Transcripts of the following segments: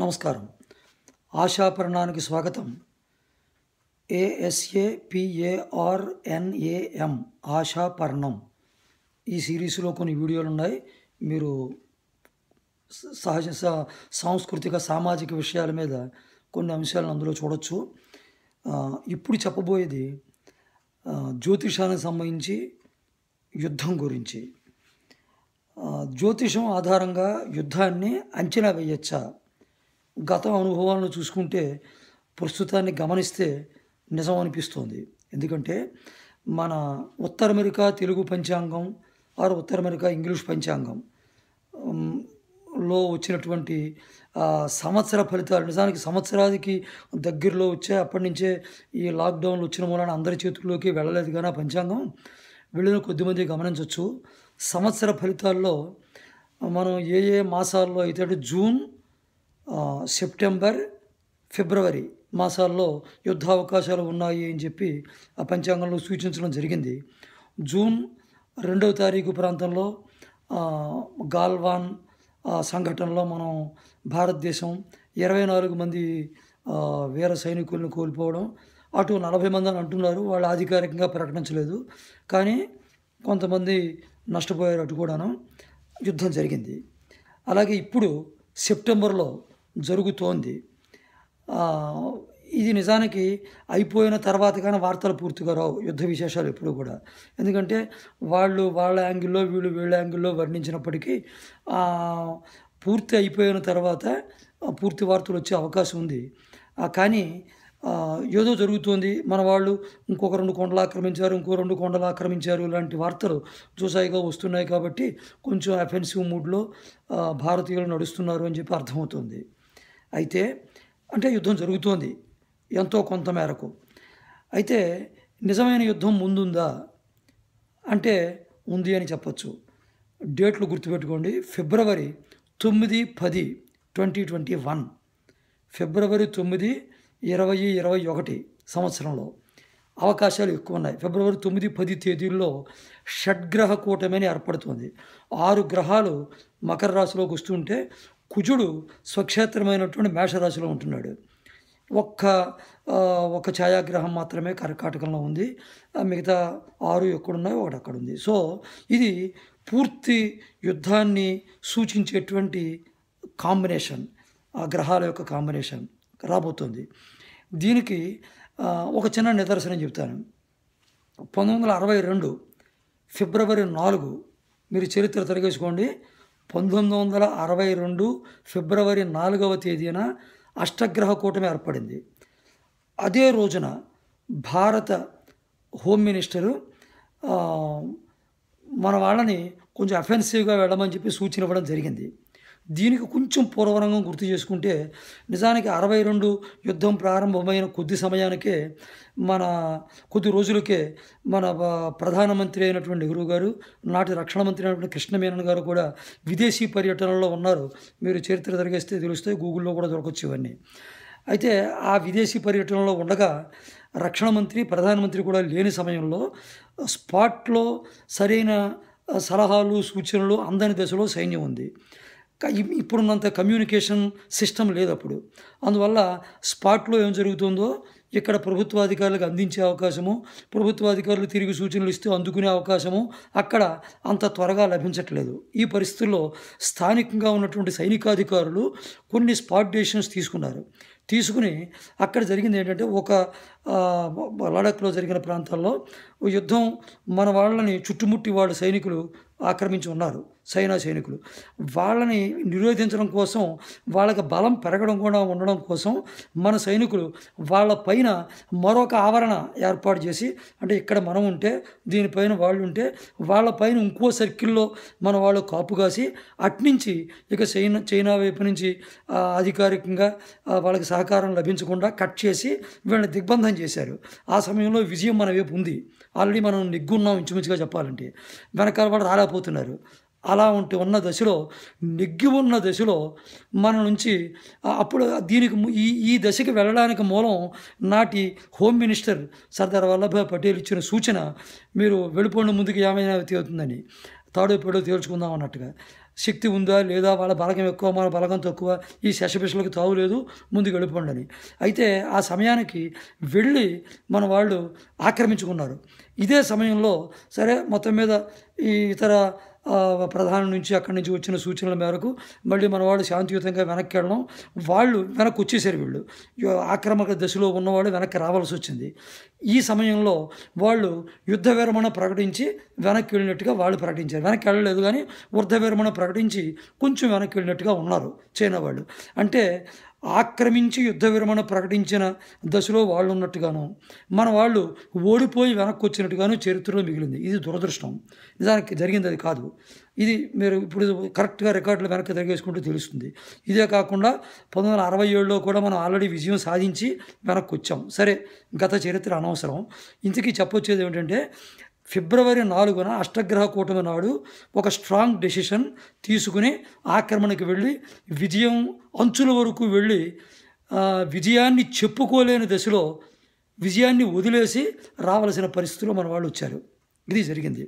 నమస్కారం ఆశాపరణానికి స్వాగతం ఏఎస్ఏ పిఏఆర్ఎన్ఏఎం ఆశాపర్ణం ఈ సిరీస్లో కొన్ని వీడియోలు ఉన్నాయి మీరు సహజ సాంస్కృతిక సామాజిక విషయాల మీద కొన్ని అంశాలను అందులో చూడొచ్చు ఇప్పుడు చెప్పబోయేది జ్యోతిషానికి సంబంధించి యుద్ధం గురించి జ్యోతిషం ఆధారంగా యుద్ధాన్ని అంచనా వేయచ్చా గత అనుభవాలను చూసుకుంటే ప్రస్తుతాన్ని గమనిస్తే నిజం అనిపిస్తోంది ఎందుకంటే మన ఉత్తర అమెరికా తెలుగు పంచాంగం ఆరు ఉత్తర అమెరికా ఇంగ్లీష్ పంచాంగం లో వచ్చినటువంటి సంవత్సర ఫలితాలు నిజానికి సంవత్సరాదికి దగ్గరలో వచ్చే అప్పటి నుంచే ఈ లాక్డౌన్లు వచ్చిన మూలన అందరి చేతుల్లోకి వెళ్ళలేదు కానీ పంచాంగం వెళ్ళిన కొద్దిమంది గమనించవచ్చు సంవత్సర ఫలితాల్లో మనం ఏ ఏ మాసాల్లో అయితే జూన్ సెప్టెంబర్ ఫిబ్రవరి మాసాల్లో యుద్ధావకాశాలు ఉన్నాయి అని చెప్పి ఆ పంచాంగంలో సూచించడం జరిగింది జూన్ రెండవ తారీఖు ప్రాంతంలో గాల్వాన్ సంఘటనలో మనం భారతదేశం ఇరవై నాలుగు మంది వీర సైనికులను కోల్పోవడం అటు నలభై మంది అని అంటున్నారు వాళ్ళు అధికారికంగా ప్రకటించలేదు కానీ కొంతమంది నష్టపోయారు అటు కూడాను యుద్ధం జరిగింది అలాగే ఇప్పుడు సెప్టెంబర్లో జరుగుతోంది ఇది నిజానికి అయిపోయిన తర్వాత కానీ వార్తలు పూర్తిగా రావు యుద్ధ విశేషాలు ఎప్పుడు కూడా ఎందుకంటే వాళ్ళు వాళ్ళ యాంగిల్లో వీళ్ళు వీళ్ళ యాంగిల్లో వర్ణించినప్పటికీ పూర్తి అయిపోయిన తర్వాత పూర్తి వార్తలు వచ్చే అవకాశం ఉంది కానీ ఏదో జరుగుతుంది మన వాళ్ళు ఇంకొక రెండు కొండలు ఆక్రమించారు ఇంకో రెండు కొండలు ఆక్రమించారు ఇలాంటి వార్తలు చూసాయిగా వస్తున్నాయి కాబట్టి కొంచెం అఫెన్సివ్ మూడ్లో భారతీయులు నడుస్తున్నారు అని చెప్పి అర్థమవుతుంది అయితే అంటే యుద్ధం జరుగుతోంది ఎంతో కొంత మేరకు అయితే నిజమైన యుద్ధం ముందుందా అంటే ఉంది అని చెప్పచ్చు డేట్లు గుర్తుపెట్టుకోండి ఫిబ్రవరి తొమ్మిది పది ట్వంటీ ట్వంటీ వన్ ఫిబ్రవరి తొమ్మిది ఇరవై ఇరవై ఒకటి సంవత్సరంలో అవకాశాలు ఎక్కువ ఉన్నాయి ఫిబ్రవరి తొమ్మిది పది తేదీల్లో షడ్గ్రహ కూటమి అని ఏర్పడుతుంది ఆరు గ్రహాలు మకర రాశిలోకి వస్తుంటే కుజుడు స్వక్షేత్రమైనటువంటి మేషరాశిలో ఉంటున్నాడు ఒక్క ఒక ఛాయాగ్రహం మాత్రమే కర్కాటకంలో ఉంది మిగతా ఆరు ఎక్కడున్నాయో ఒకటి అక్కడ ఉంది సో ఇది పూర్తి యుద్ధాన్ని సూచించేటువంటి కాంబినేషన్ ఆ గ్రహాల యొక్క కాంబినేషన్ రాబోతుంది దీనికి ఒక చిన్న నిదర్శనం చెప్తాను పంతొమ్మిది వందల అరవై రెండు ఫిబ్రవరి నాలుగు మీరు చరిత్ర తరిగేసుకోండి పంతొమ్మిది వందల అరవై రెండు ఫిబ్రవరి నాలుగవ తేదీన అష్టగ్రహ కూటమి ఏర్పడింది అదే రోజున భారత హోమ్ మినిస్టరు మన వాళ్ళని కొంచెం అఫెన్సివ్గా వెళ్ళమని చెప్పి సూచన ఇవ్వడం జరిగింది దీనికి కొంచెం పూర్వరంగం గుర్తు చేసుకుంటే నిజానికి అరవై రెండు యుద్ధం ప్రారంభమైన కొద్ది సమయానికే మన కొద్ది రోజులకే మన ప్రధానమంత్రి అయినటువంటి నెహ్రూ గారు నాటి రక్షణ మంత్రి అయినటువంటి కృష్ణమేనన్ గారు కూడా విదేశీ పర్యటనలో ఉన్నారు మీరు చరిత్ర జరిగేస్తే తెలుస్తే గూగుల్లో కూడా దొరకొచ్చు ఇవన్నీ అయితే ఆ విదేశీ పర్యటనలో ఉండగా రక్షణ మంత్రి ప్రధానమంత్రి కూడా లేని సమయంలో స్పాట్లో సరైన సలహాలు సూచనలు అందని దశలో సైన్యం ఉంది ఇప్పుడున్నంత కమ్యూనికేషన్ సిస్టమ్ లేదు అప్పుడు అందువల్ల స్పాట్లో ఏం జరుగుతుందో ఇక్కడ ప్రభుత్వాధికారులకు అందించే అవకాశము ప్రభుత్వాధికారులు తిరిగి సూచనలు ఇస్తూ అందుకునే అవకాశము అక్కడ అంత త్వరగా లభించట్లేదు ఈ పరిస్థితుల్లో స్థానికంగా ఉన్నటువంటి సైనికాధికారులు కొన్ని స్పాట్ డెసిషన్స్ తీసుకున్నారు తీసుకుని అక్కడ జరిగింది ఏంటంటే ఒక లడఖ్లో జరిగిన ప్రాంతాల్లో యుద్ధం మన వాళ్ళని చుట్టుముట్టి వాళ్ళ సైనికులు ఆక్రమించి ఉన్నారు సైనా సైనికులు వాళ్ళని నిరోధించడం కోసం వాళ్ళకి బలం పెరగడం కూడా ఉండడం కోసం మన సైనికులు వాళ్ళ పైన మరొక ఆవరణ ఏర్పాటు చేసి అంటే ఇక్కడ మనం ఉంటే దీనిపైన వాళ్ళు ఉంటే వాళ్ళ పైన ఇంకో సర్కిల్లో మన వాళ్ళు కాపు కాసి అట్నుంచి ఇక చైనా చైనా వైపు నుంచి అధికారికంగా వాళ్ళకి సహకారం లభించకుండా కట్ చేసి వీళ్ళని దిగ్బంధం చేశారు ఆ సమయంలో విజయం మన వైపు ఉంది ఆల్రెడీ మనం నిగ్గున్నాం ఇంచుమించుగా చెప్పాలంటే వెనకాల వాళ్ళు పారిపోతున్నారు అలా ఉంటే ఉన్న దశలో నెగ్గి ఉన్న దశలో మన నుంచి అప్పుడు దీనికి ఈ ఈ దశకి వెళ్ళడానికి మూలం నాటి హోమ్ మినిస్టర్ సర్దార్ వల్లభాయ్ పటేల్ ఇచ్చిన సూచన మీరు వెళ్ళిపోయిన ముందుకు ఏమైనా అవుతుందని తాడు పేడో తీర్చుకుందాం అన్నట్టుగా శక్తి ఉందా లేదా వాళ్ళ బలగం ఎక్కువ మన బలగం తక్కువ ఈ తావు తావులేదు ముందుకు వెళ్ళిపోండి అయితే ఆ సమయానికి వెళ్ళి మన వాళ్ళు ఆక్రమించుకున్నారు ఇదే సమయంలో సరే మొత్తం మీద ఈ ఇతర ప్రధానం నుంచి అక్కడి నుంచి వచ్చిన సూచనల మేరకు మళ్ళీ మన వాళ్ళు శాంతియుతంగా వెనక్కి వెళ్ళడం వాళ్ళు వెనక్కి వచ్చేసారు వీళ్ళు ఆక్రమక దశలో ఉన్నవాళ్ళు వెనక్కి రావాల్సి వచ్చింది ఈ సమయంలో వాళ్ళు యుద్ధ విరమణ ప్రకటించి వెనక్కి వెళ్ళినట్టుగా వాళ్ళు ప్రకటించారు వెనక్కి వెళ్ళలేదు కానీ వృద్ధ విరమణ ప్రకటించి కొంచెం వెనక్కి వెళ్ళినట్టుగా ఉన్నారు చైనా వాళ్ళు అంటే ఆక్రమించి యుద్ధ విరమణ ప్రకటించిన దశలో వాళ్ళు ఉన్నట్టుగాను మన వాళ్ళు ఓడిపోయి వెనక్కి వచ్చినట్టుగాను చరిత్రలో మిగిలింది ఇది దురదృష్టం నిజానికి జరిగింది అది కాదు ఇది మీరు ఇప్పుడు కరెక్ట్గా రికార్డులు వెనక్కి తిరగేసుకుంటూ తెలుస్తుంది ఇదే కాకుండా పంతొమ్మిది వందల అరవై ఏడులో కూడా మనం ఆల్రెడీ విజయం సాధించి వెనక్కి వచ్చాం సరే గత చరిత్ర అనవసరం ఇంతకీ చెప్పొచ్చేది ఏమిటంటే ఫిబ్రవరి నాలుగున అష్టగ్రహ కూటమి నాడు ఒక స్ట్రాంగ్ డెసిషన్ తీసుకుని ఆక్రమణకు వెళ్ళి విజయం అంచుల వరకు వెళ్ళి విజయాన్ని చెప్పుకోలేని దశలో విజయాన్ని వదిలేసి రావాల్సిన పరిస్థితిలో మన వాళ్ళు వచ్చారు ఇది జరిగింది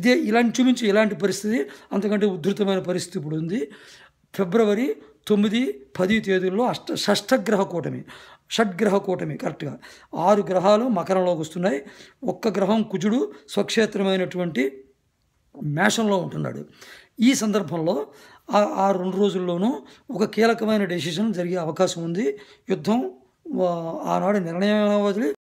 ఇదే ఇలాంటి చూపించి ఇలాంటి పరిస్థితి అంతకంటే ఉధృతమైన పరిస్థితి ఇప్పుడు ఉంది ఫిబ్రవరి తొమ్మిది పది తేదీల్లో అష్ట షష్ఠగ్రహ కూటమి షడ్గ్రహ కూటమి కరెక్ట్గా ఆరు గ్రహాలు మకరంలోకి వస్తున్నాయి ఒక్క గ్రహం కుజుడు స్వక్షేత్రమైనటువంటి మేషంలో ఉంటున్నాడు ఈ సందర్భంలో ఆ రెండు రోజుల్లోనూ ఒక కీలకమైన డెసిషన్ జరిగే అవకాశం ఉంది యుద్ధం ఆనాడు నిర్ణయం వదిలి